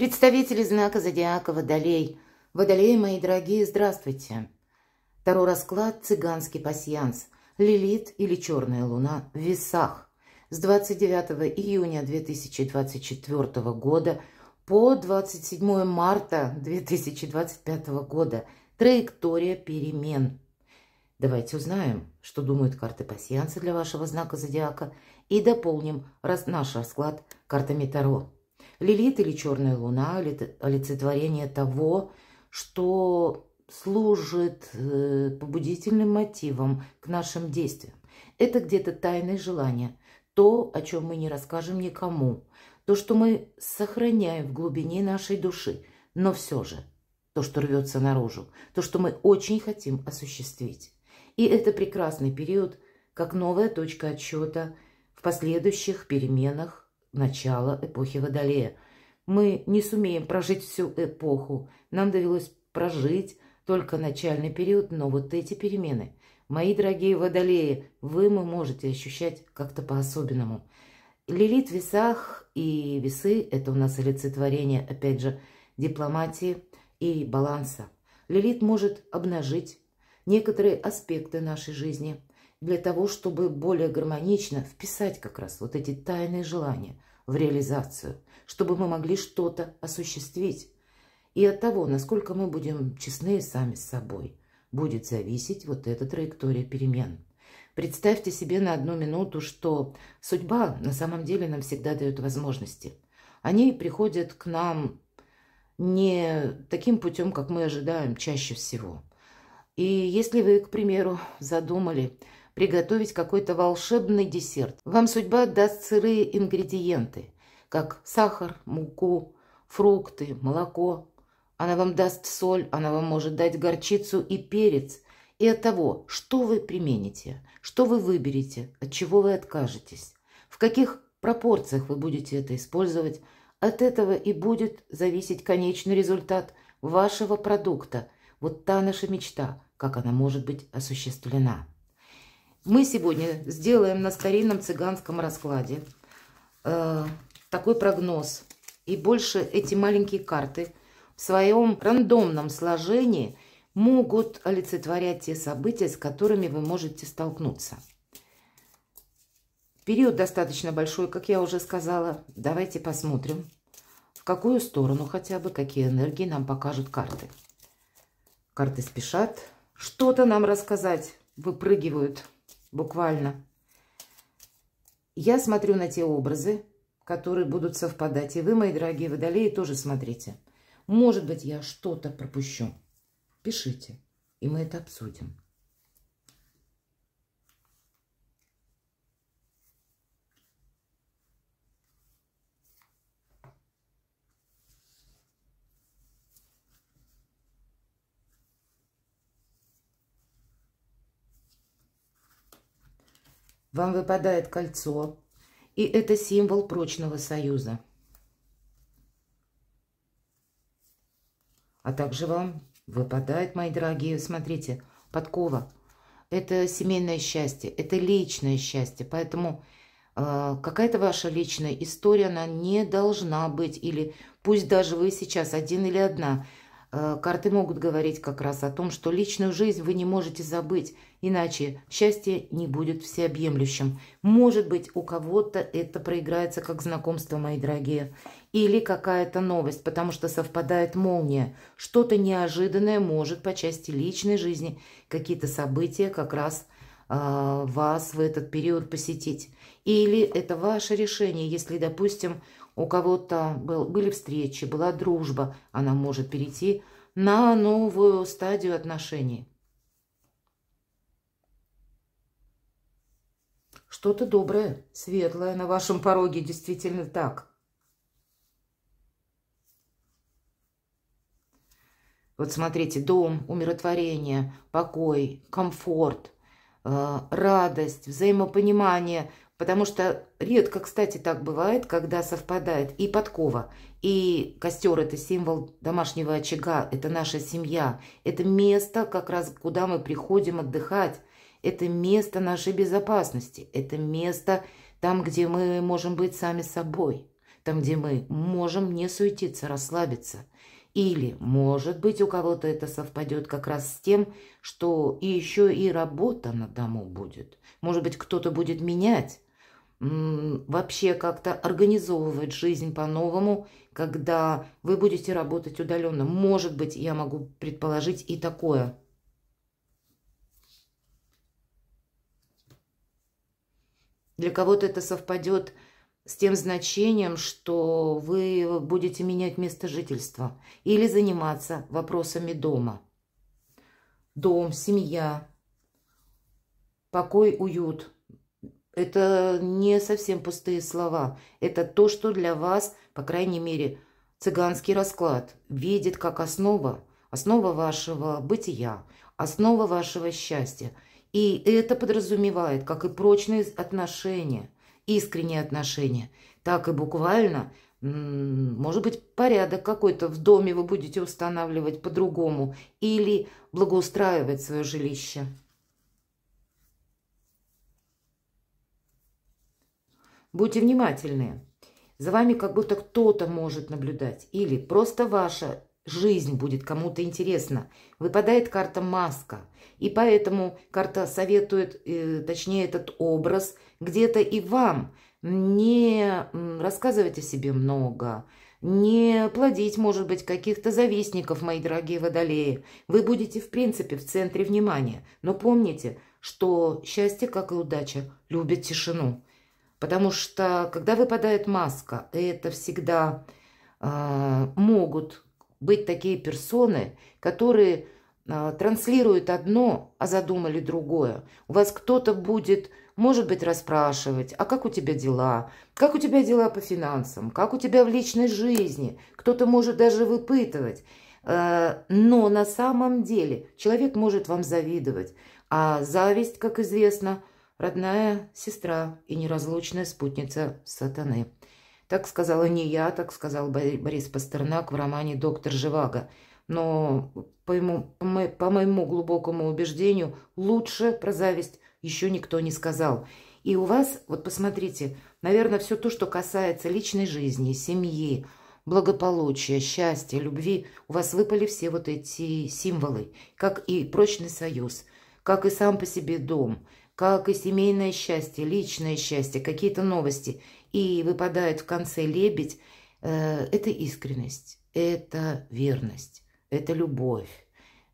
Представители знака зодиака Водолей. Водолеи мои дорогие, здравствуйте. Второй расклад – цыганский пасьянс. Лилит или черная луна в весах. С 29 июня 2024 года по 27 марта 2025 года. Траектория перемен. Давайте узнаем, что думают карты пассианса для вашего знака зодиака и дополним раз наш расклад картами Таро. Лилит или черная луна – олицетворение того, что служит э, побудительным мотивом к нашим действиям. Это где-то тайное желание, то, о чем мы не расскажем никому, то, что мы сохраняем в глубине нашей души, но все же то, что рвется наружу, то, что мы очень хотим осуществить. И это прекрасный период, как новая точка отсчета в последующих переменах начала эпохи Водолея. Мы не сумеем прожить всю эпоху. Нам довелось прожить только начальный период, но вот эти перемены. Мои дорогие водолеи, вы мы можете ощущать как-то по-особенному. Лилит в весах и весы – это у нас олицетворение, опять же, дипломатии и баланса. Лилит может обнажить некоторые аспекты нашей жизни – для того, чтобы более гармонично вписать как раз вот эти тайные желания в реализацию, чтобы мы могли что-то осуществить. И от того, насколько мы будем честны сами с собой, будет зависеть вот эта траектория перемен. Представьте себе на одну минуту, что судьба на самом деле нам всегда дает возможности. Они приходят к нам не таким путем, как мы ожидаем чаще всего. И если вы, к примеру, задумали приготовить какой-то волшебный десерт. Вам судьба даст сырые ингредиенты, как сахар, муку, фрукты, молоко. Она вам даст соль, она вам может дать горчицу и перец. И от того, что вы примените, что вы выберете, от чего вы откажетесь, в каких пропорциях вы будете это использовать, от этого и будет зависеть конечный результат вашего продукта. Вот та наша мечта, как она может быть осуществлена. Мы сегодня сделаем на старинном цыганском раскладе э, такой прогноз. И больше эти маленькие карты в своем рандомном сложении могут олицетворять те события, с которыми вы можете столкнуться. Период достаточно большой, как я уже сказала. Давайте посмотрим, в какую сторону хотя бы, какие энергии нам покажут карты. Карты спешат что-то нам рассказать, выпрыгивают буквально. Я смотрю на те образы, которые будут совпадать. И вы, мои дорогие водолеи, тоже смотрите. Может быть, я что-то пропущу. Пишите, и мы это обсудим. вам выпадает кольцо, и это символ прочного союза. А также вам выпадает, мои дорогие, смотрите, подкова. Это семейное счастье, это личное счастье, поэтому э, какая-то ваша личная история, она не должна быть, или пусть даже вы сейчас один или одна – Э, карты могут говорить как раз о том, что личную жизнь вы не можете забыть, иначе счастье не будет всеобъемлющим. Может быть, у кого-то это проиграется как знакомство, мои дорогие, или какая-то новость, потому что совпадает молния. Что-то неожиданное может по части личной жизни, какие-то события как раз а, вас в этот период посетить. Или это ваше решение, если, допустим, у кого-то был, были встречи, была дружба, она может перейти на новую стадию отношений. Что-то доброе, светлое на вашем пороге, действительно так. Вот смотрите, дом, умиротворение, покой, комфорт – Э, радость, взаимопонимание, потому что редко, кстати, так бывает, когда совпадает и подкова, и костер – это символ домашнего очага, это наша семья, это место, как раз куда мы приходим отдыхать, это место нашей безопасности, это место там, где мы можем быть сами собой, там, где мы можем не суетиться, расслабиться – или, может быть, у кого-то это совпадет как раз с тем, что и еще и работа на дому будет. Может быть, кто-то будет менять, вообще как-то организовывать жизнь по-новому, когда вы будете работать удаленно. Может быть, я могу предположить и такое. Для кого-то это совпадет с с тем значением, что вы будете менять место жительства или заниматься вопросами дома. Дом, семья, покой, уют. Это не совсем пустые слова. Это то, что для вас, по крайней мере, цыганский расклад видит как основа, основа вашего бытия, основа вашего счастья. И это подразумевает, как и прочные отношения – искренние отношения, так и буквально, может быть, порядок какой-то в доме вы будете устанавливать по-другому или благоустраивать свое жилище. Будьте внимательны. За вами как будто кто-то может наблюдать или просто ваша жизнь будет кому-то интересна. Выпадает карта маска, и поэтому карта советует, э, точнее, этот образ где-то и вам. Не рассказывать о себе много, не плодить, может быть, каких-то завистников, мои дорогие водолеи. Вы будете, в принципе, в центре внимания. Но помните, что счастье, как и удача, любит тишину. Потому что, когда выпадает маска, это всегда э, могут быть такие персоны, которые а, транслируют одно, а задумали другое. У вас кто-то будет, может быть, расспрашивать, а как у тебя дела, как у тебя дела по финансам, как у тебя в личной жизни, кто-то может даже выпытывать. Э, но на самом деле человек может вам завидовать, а зависть, как известно, родная сестра и неразлучная спутница сатаны. Так сказала не я, так сказал Борис Пастернак в романе «Доктор Живаго». Но, по, ему, по моему глубокому убеждению, лучше про зависть еще никто не сказал. И у вас, вот посмотрите, наверное, все то, что касается личной жизни, семьи, благополучия, счастья, любви, у вас выпали все вот эти символы, как и прочный союз, как и сам по себе дом, как и семейное счастье, личное счастье, какие-то новости – и выпадает в конце лебедь, э, это искренность, это верность, это любовь,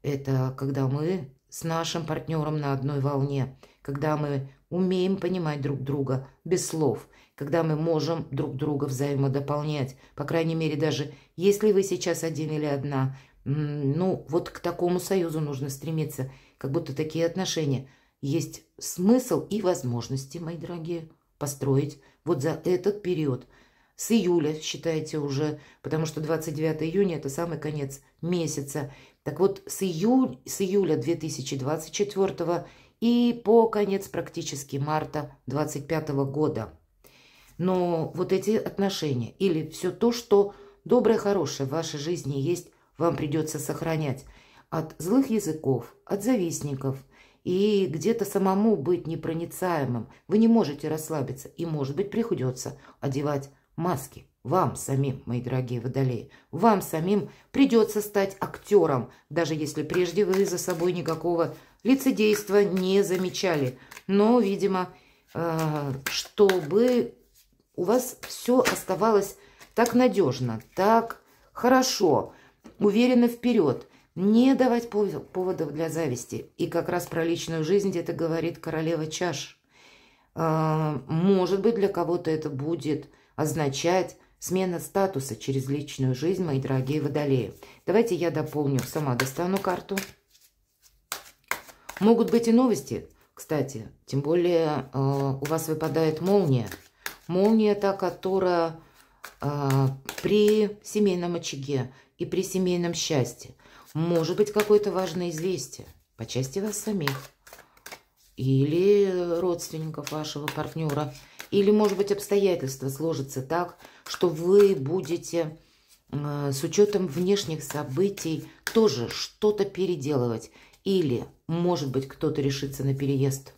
это когда мы с нашим партнером на одной волне, когда мы умеем понимать друг друга без слов, когда мы можем друг друга взаимодополнять. По крайней мере, даже если вы сейчас один или одна, ну, вот к такому союзу нужно стремиться, как будто такие отношения. Есть смысл и возможности, мои дорогие, построить вот за этот период. С июля, считайте уже, потому что 29 июня – это самый конец месяца. Так вот, с, июль, с июля 2024 и по конец практически марта 25 года. Но вот эти отношения или все то, что доброе, хорошее в вашей жизни есть, вам придется сохранять от злых языков, от завистников – и где-то самому быть непроницаемым. Вы не можете расслабиться, и, может быть, приходится одевать маски. Вам самим, мои дорогие водолеи, вам самим придется стать актером, даже если прежде вы за собой никакого лицедейства не замечали. Но, видимо, э, чтобы у вас все оставалось так надежно, так хорошо, уверенно вперед – не давать поводов для зависти. И как раз про личную жизнь где-то говорит королева чаш. А, может быть, для кого-то это будет означать смена статуса через личную жизнь, мои дорогие водолеи. Давайте я дополню, сама достану карту. Могут быть и новости, кстати. Тем более а, у вас выпадает молния. Молния та, которая а, при семейном очаге и при семейном счастье – может быть, какое-то важное известие по части вас самих или родственников вашего партнера. Или, может быть, обстоятельства сложатся так, что вы будете э, с учетом внешних событий тоже что-то переделывать. Или, может быть, кто-то решится на переезд.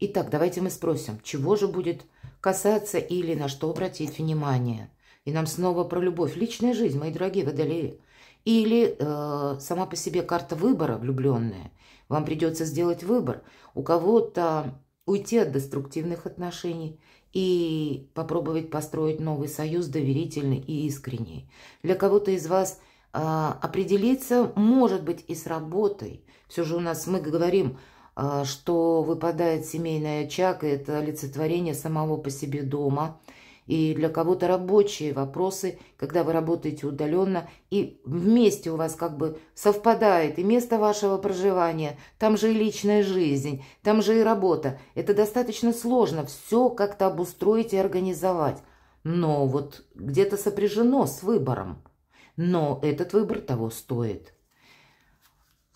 Итак, давайте мы спросим, чего же будет касаться или на что обратить внимание. И нам снова про любовь. Личная жизнь, мои дорогие водолеи. Или э, сама по себе карта выбора влюбленная. Вам придется сделать выбор. У кого-то уйти от деструктивных отношений и попробовать построить новый союз доверительный и искренний. Для кого-то из вас э, определиться, может быть, и с работой. Все же у нас мы говорим, э, что выпадает семейный очаг, и это олицетворение самого по себе дома – и для кого-то рабочие вопросы, когда вы работаете удаленно, и вместе у вас как бы совпадает и место вашего проживания, там же и личная жизнь, там же и работа. Это достаточно сложно все как-то обустроить и организовать. Но вот где-то сопряжено с выбором. Но этот выбор того стоит.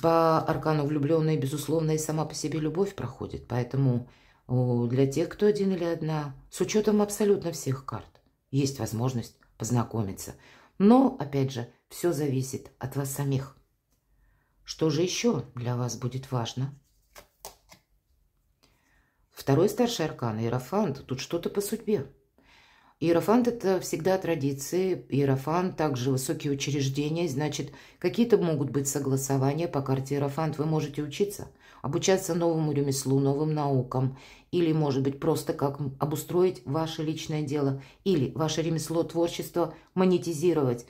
По аркану влюбленная, безусловно, и сама по себе любовь проходит, поэтому для тех, кто один или одна, с учетом абсолютно всех карт, есть возможность познакомиться. Но, опять же, все зависит от вас самих. Что же еще для вас будет важно? Второй старший аркан – Иерофант. Тут что-то по судьбе. Иерофант – это всегда традиции. Иерофант – также высокие учреждения. Значит, какие-то могут быть согласования по карте Иерофант. Вы можете учиться – обучаться новому ремеслу, новым наукам, или, может быть, просто как обустроить ваше личное дело, или ваше ремесло, творчество монетизировать,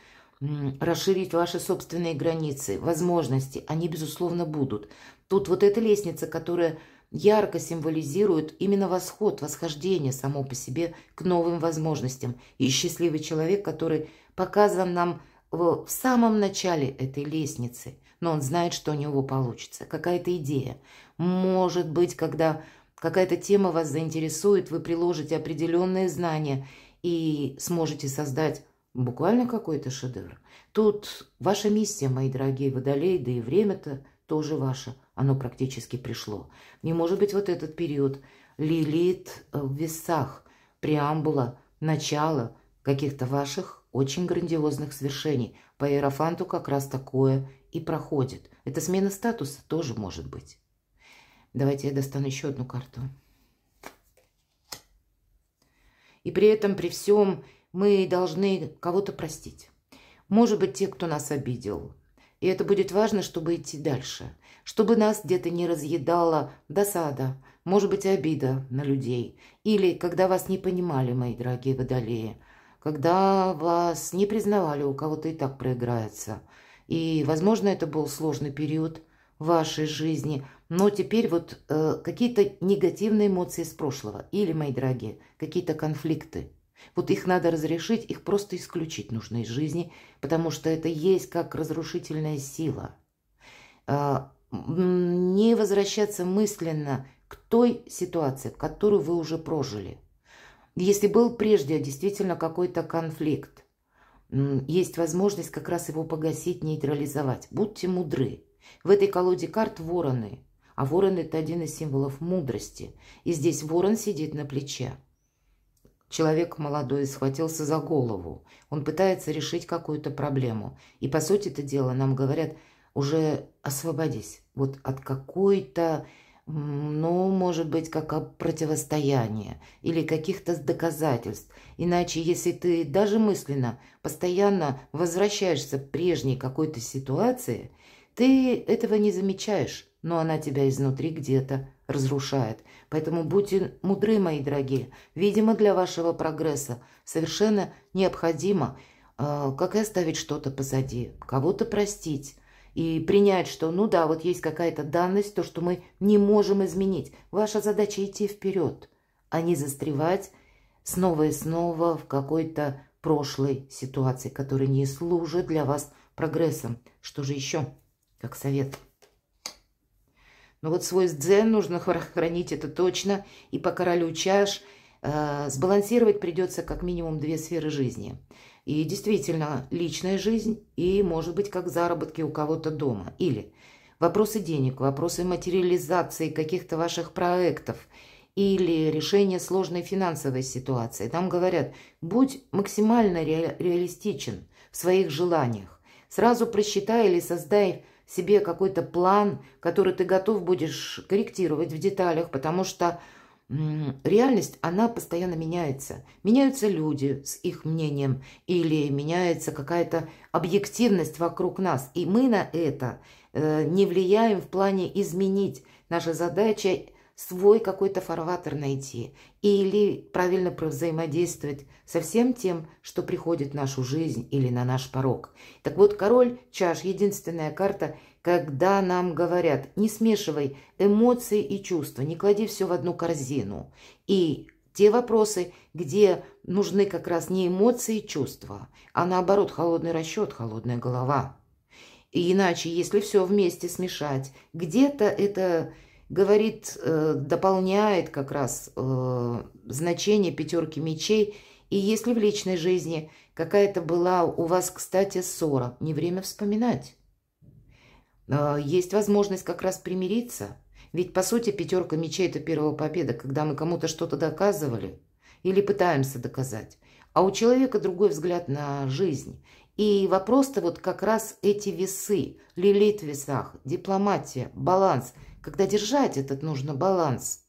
расширить ваши собственные границы, возможности, они, безусловно, будут. Тут вот эта лестница, которая ярко символизирует именно восход, восхождение само по себе к новым возможностям. И счастливый человек, который показан нам в самом начале этой лестницы – но он знает, что у него получится. Какая-то идея. Может быть, когда какая-то тема вас заинтересует, вы приложите определенные знания и сможете создать буквально какой-то шедевр. Тут ваша миссия, мои дорогие водолеи, да и время-то тоже ваше. Оно практически пришло. Не может быть вот этот период. Лилит в весах, преамбула, начало каких-то ваших очень грандиозных свершений. По Иерофанту как раз такое и проходит. Это смена статуса тоже может быть. Давайте я достану еще одну карту. И при этом, при всем, мы должны кого-то простить. Может быть, те, кто нас обидел. И это будет важно, чтобы идти дальше. Чтобы нас где-то не разъедала досада, может быть, обида на людей. Или когда вас не понимали, мои дорогие водолеи. Когда вас не признавали, у кого-то и так проиграется – и, возможно, это был сложный период вашей жизни, но теперь вот э, какие-то негативные эмоции из прошлого или, мои дорогие, какие-то конфликты. Вот их надо разрешить, их просто исключить нужно из жизни, потому что это есть как разрушительная сила. Э, не возвращаться мысленно к той ситуации, которую вы уже прожили. Если был прежде действительно какой-то конфликт, есть возможность как раз его погасить, нейтрализовать. Будьте мудры. В этой колоде карт вороны, а ворон – это один из символов мудрости. И здесь ворон сидит на плече. Человек молодой схватился за голову. Он пытается решить какую-то проблему. И, по сути это дело нам говорят, уже освободись вот от какой-то ну, может быть, как противостояние или каких-то доказательств. Иначе, если ты даже мысленно постоянно возвращаешься к прежней какой-то ситуации, ты этого не замечаешь, но она тебя изнутри где-то разрушает. Поэтому будьте мудры, мои дорогие. Видимо, для вашего прогресса совершенно необходимо, э, как и оставить что-то позади, кого-то простить, и принять, что ну да, вот есть какая-то данность, то, что мы не можем изменить. Ваша задача идти вперед, а не застревать снова и снова в какой-то прошлой ситуации, которая не служит для вас прогрессом. Что же еще, как совет? Ну вот свой дзен нужно хранить, это точно. И по королю чаш э, сбалансировать придется как минимум две сферы жизни – и действительно, личная жизнь и, может быть, как заработки у кого-то дома. Или вопросы денег, вопросы материализации каких-то ваших проектов или решение сложной финансовой ситуации. Там говорят, будь максимально ре реалистичен в своих желаниях. Сразу просчитай или создай себе какой-то план, который ты готов будешь корректировать в деталях, потому что реальность, она постоянно меняется. Меняются люди с их мнением или меняется какая-то объективность вокруг нас. И мы на это э, не влияем в плане изменить. Наша задача свой какой-то фарватер найти или правильно взаимодействовать со всем тем, что приходит в нашу жизнь или на наш порог. Так вот, король чаш, единственная карта – когда нам говорят, не смешивай эмоции и чувства, не клади все в одну корзину. И те вопросы, где нужны как раз не эмоции и а чувства, а наоборот холодный расчет, холодная голова. И иначе, если все вместе смешать, где-то это говорит, э, дополняет как раз э, значение пятерки мечей. И если в личной жизни какая-то была у вас, кстати, ссора, не время вспоминать. Э, есть возможность как раз примириться. Ведь, по сути, пятерка мечей – это первая победа, когда мы кому-то что-то доказывали или пытаемся доказать. А у человека другой взгляд на жизнь. И вопрос-то вот как раз эти весы, лилит в весах, дипломатия, баланс. Когда держать этот нужно баланс.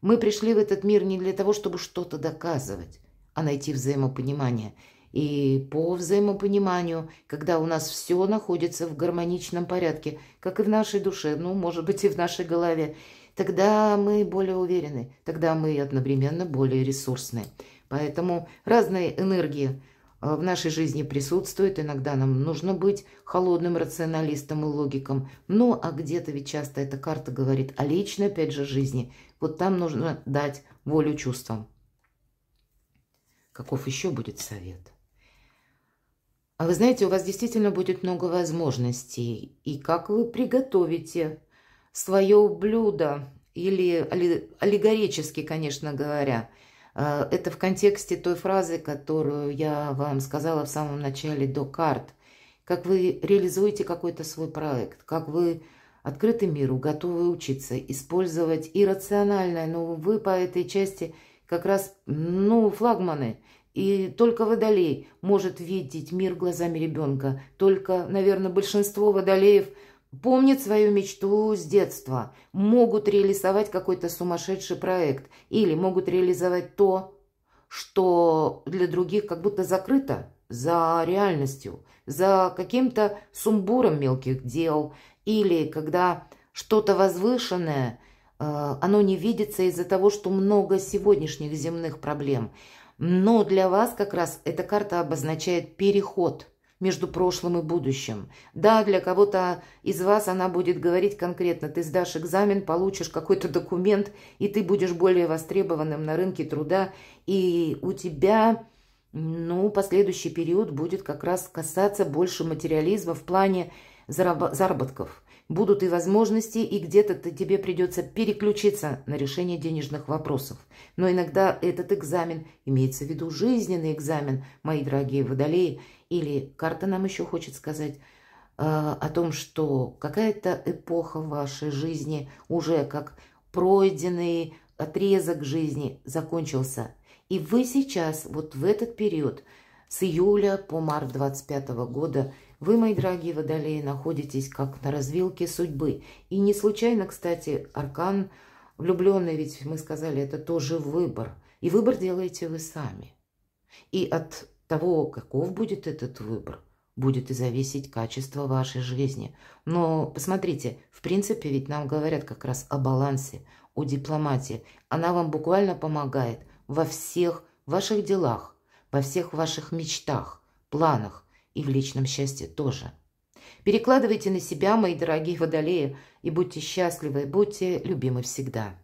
Мы пришли в этот мир не для того, чтобы что-то доказывать, а найти взаимопонимание – и по взаимопониманию, когда у нас все находится в гармоничном порядке, как и в нашей душе, ну, может быть, и в нашей голове, тогда мы более уверены, тогда мы одновременно более ресурсны. Поэтому разные энергии э, в нашей жизни присутствуют. Иногда нам нужно быть холодным рационалистом и логиком. Ну, а где-то ведь часто эта карта говорит о личной, опять же, жизни. Вот там нужно дать волю чувствам. Каков еще будет совет? А вы знаете, у вас действительно будет много возможностей. И как вы приготовите свое блюдо, или аллегорически, конечно говоря, а, это в контексте той фразы, которую я вам сказала в самом начале до карт. Как вы реализуете какой-то свой проект, как вы открыты миру, готовы учиться, использовать иррациональное, но ну, вы по этой части как раз, ну, флагманы – и только водолей может видеть мир глазами ребенка. Только, наверное, большинство водолеев помнят свою мечту с детства, могут реализовать какой-то сумасшедший проект или могут реализовать то, что для других как будто закрыто за реальностью, за каким-то сумбуром мелких дел, или когда что-то возвышенное, э, оно не видится из-за того, что много сегодняшних земных проблем – но для вас как раз эта карта обозначает переход между прошлым и будущим. Да, для кого-то из вас она будет говорить конкретно, ты сдашь экзамен, получишь какой-то документ, и ты будешь более востребованным на рынке труда, и у тебя, ну, последующий период будет как раз касаться больше материализма в плане заработков будут и возможности, и где-то тебе придется переключиться на решение денежных вопросов. Но иногда этот экзамен, имеется в виду жизненный экзамен, мои дорогие водолеи, или карта нам еще хочет сказать э, о том, что какая-то эпоха в вашей жизни уже как пройденный отрезок жизни закончился. И вы сейчас, вот в этот период, с июля по март 2025 года – вы, мои дорогие водолеи, находитесь как на развилке судьбы. И не случайно, кстати, аркан влюбленный, ведь мы сказали, это тоже выбор. И выбор делаете вы сами. И от того, каков будет этот выбор, будет и зависеть качество вашей жизни. Но посмотрите, в принципе, ведь нам говорят как раз о балансе, о дипломатии. Она вам буквально помогает во всех ваших делах, во всех ваших мечтах, планах и в личном счастье тоже. Перекладывайте на себя, мои дорогие водолеи, и будьте счастливы, будьте любимы всегда.